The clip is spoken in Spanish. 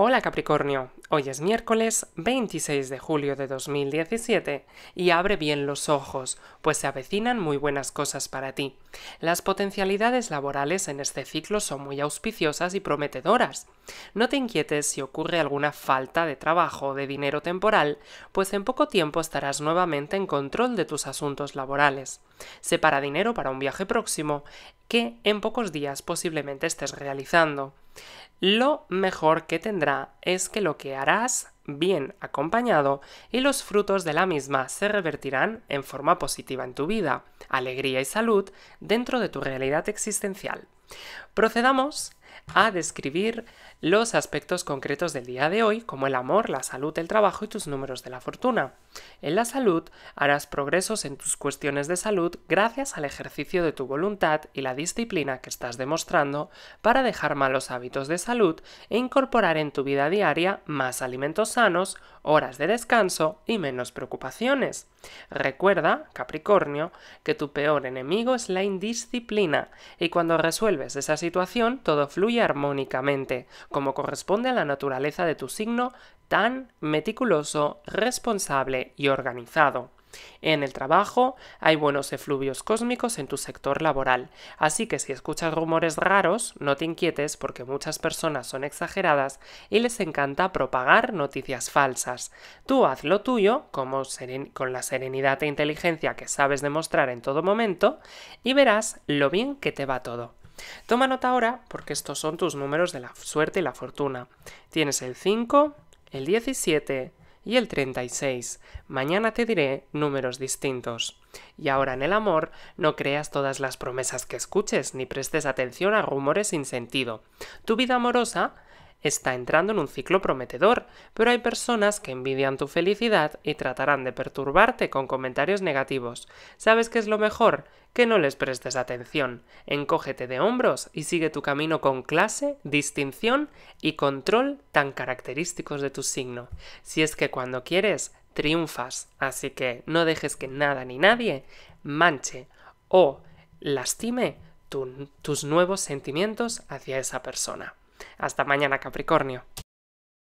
Hola Capricornio, hoy es miércoles 26 de julio de 2017 y abre bien los ojos, pues se avecinan muy buenas cosas para ti. Las potencialidades laborales en este ciclo son muy auspiciosas y prometedoras. No te inquietes si ocurre alguna falta de trabajo o de dinero temporal, pues en poco tiempo estarás nuevamente en control de tus asuntos laborales. Separa dinero para un viaje próximo que en pocos días posiblemente estés realizando lo mejor que tendrá es que lo que harás bien acompañado y los frutos de la misma se revertirán en forma positiva en tu vida, alegría y salud dentro de tu realidad existencial. Procedamos a describir los aspectos concretos del día de hoy, como el amor, la salud, el trabajo y tus números de la fortuna. En la salud harás progresos en tus cuestiones de salud gracias al ejercicio de tu voluntad y la disciplina que estás demostrando para dejar malos hábitos de salud e incorporar en tu vida diaria más alimentos sanos, horas de descanso y menos preocupaciones. Recuerda, Capricornio, que tu peor enemigo es la indisciplina, y cuando resuelves esa situación todo fluye armónicamente, como corresponde a la naturaleza de tu signo tan meticuloso, responsable y organizado. En el trabajo hay buenos efluvios cósmicos en tu sector laboral, así que si escuchas rumores raros, no te inquietes porque muchas personas son exageradas y les encanta propagar noticias falsas. Tú haz lo tuyo, como con la serenidad e inteligencia que sabes demostrar en todo momento, y verás lo bien que te va todo. Toma nota ahora porque estos son tus números de la suerte y la fortuna. Tienes el 5, el 17, y el 36. Mañana te diré números distintos. Y ahora en el amor, no creas todas las promesas que escuches, ni prestes atención a rumores sin sentido. Tu vida amorosa está entrando en un ciclo prometedor, pero hay personas que envidian tu felicidad y tratarán de perturbarte con comentarios negativos. ¿Sabes qué es lo mejor? que no les prestes atención, encógete de hombros y sigue tu camino con clase, distinción y control tan característicos de tu signo. Si es que cuando quieres, triunfas, así que no dejes que nada ni nadie manche o lastime tus nuevos sentimientos hacia esa persona. Hasta mañana, Capricornio.